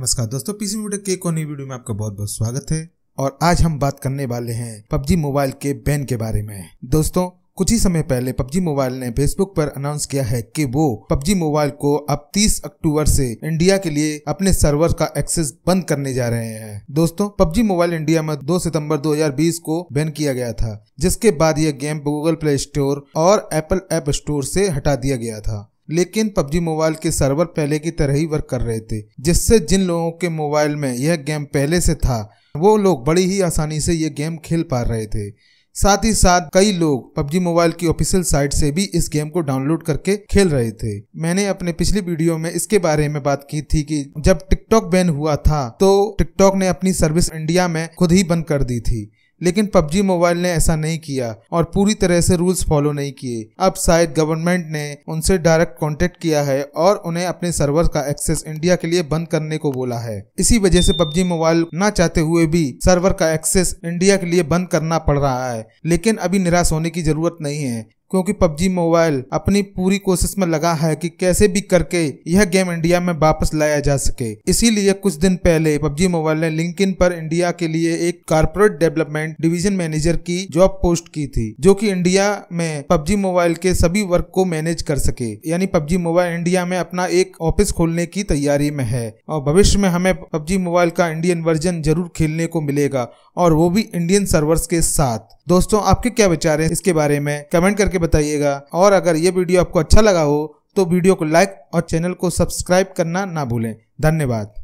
नमस्कार दोस्तों PC media के कोनी वीडियो में आपका बहुत बहुत स्वागत है और आज हम बात करने वाले हैं पबजी मोबाइल के बैन के बारे में दोस्तों कुछ ही समय पहले पबजी मोबाइल ने फेसबुक पर अनाउंस किया है कि वो पबजी मोबाइल को अब 30 अक्टूबर से इंडिया के लिए अपने सर्वर का एक्सेस बंद करने जा रहे हैं दोस्तों पबजी मोबाइल इंडिया में 2 सितंबर 2020 को बैन किया गया था जिसके बाद यह गेम गूगल प्ले स्टोर और एप्पल ऐप स्टोर से हटा दिया गया था लेकिन पबजी मोबाइल के सर्वर पहले की तरह ही वर्क कर रहे थे जिससे जिन लोगों के मोबाइल में यह गेम पहले से था वो लोग बड़ी ही आसानी से ये गेम खेल पा रहे थे साथ ही साथ कई लोग पबजी मोबाइल की ऑफिशियल साइट से भी इस गेम को डाउनलोड करके खेल रहे थे मैंने अपने पिछली वीडियो में इसके बारे में बात की थी कि जब टिकटॉक बैन हुआ था तो टिकटॉक ने अपनी सर्विस इंडिया में खुद ही बंद कर दी थी लेकिन पबजी मोबाइल ने ऐसा नहीं किया और पूरी तरह से रूल्स फॉलो नहीं किए अब शायद गवर्नमेंट ने उनसे डायरेक्ट कॉन्टेक्ट किया है और उन्हें अपने सर्वर का एक्सेस इंडिया के लिए बंद करने को बोला है इसी वजह से पबजी मोबाइल न चाहते हुए भी सर्वर का एक्सेस इंडिया के लिए बंद करना पड़ रहा है लेकिन अभी निराश होने की जरूरत नहीं है क्योंकि पबजी मोबाइल अपनी पूरी कोशिश में लगा है कि कैसे भी करके यह गेम इंडिया में वापस लाया जा सके इसीलिए कुछ दिन पहले पबजी मोबाइल ने लिंक्डइन पर इंडिया के लिए एक कारपोरेट डेवलपमेंट डिवीजन मैनेजर की जॉब पोस्ट की थी जो कि इंडिया में पबजी मोबाइल के सभी वर्क को मैनेज कर सके यानी पबजी मोबाइल इंडिया में अपना एक ऑफिस खोलने की तैयारी में है और भविष्य में हमें पबजी मोबाइल का इंडियन वर्जन जरूर खेलने को मिलेगा और वो भी इंडियन सर्वर्स के साथ दोस्तों आपके क्या विचार हैं इसके बारे में कमेंट करके बताइएगा और अगर ये वीडियो आपको अच्छा लगा हो तो वीडियो को लाइक और चैनल को सब्सक्राइब करना ना भूलें धन्यवाद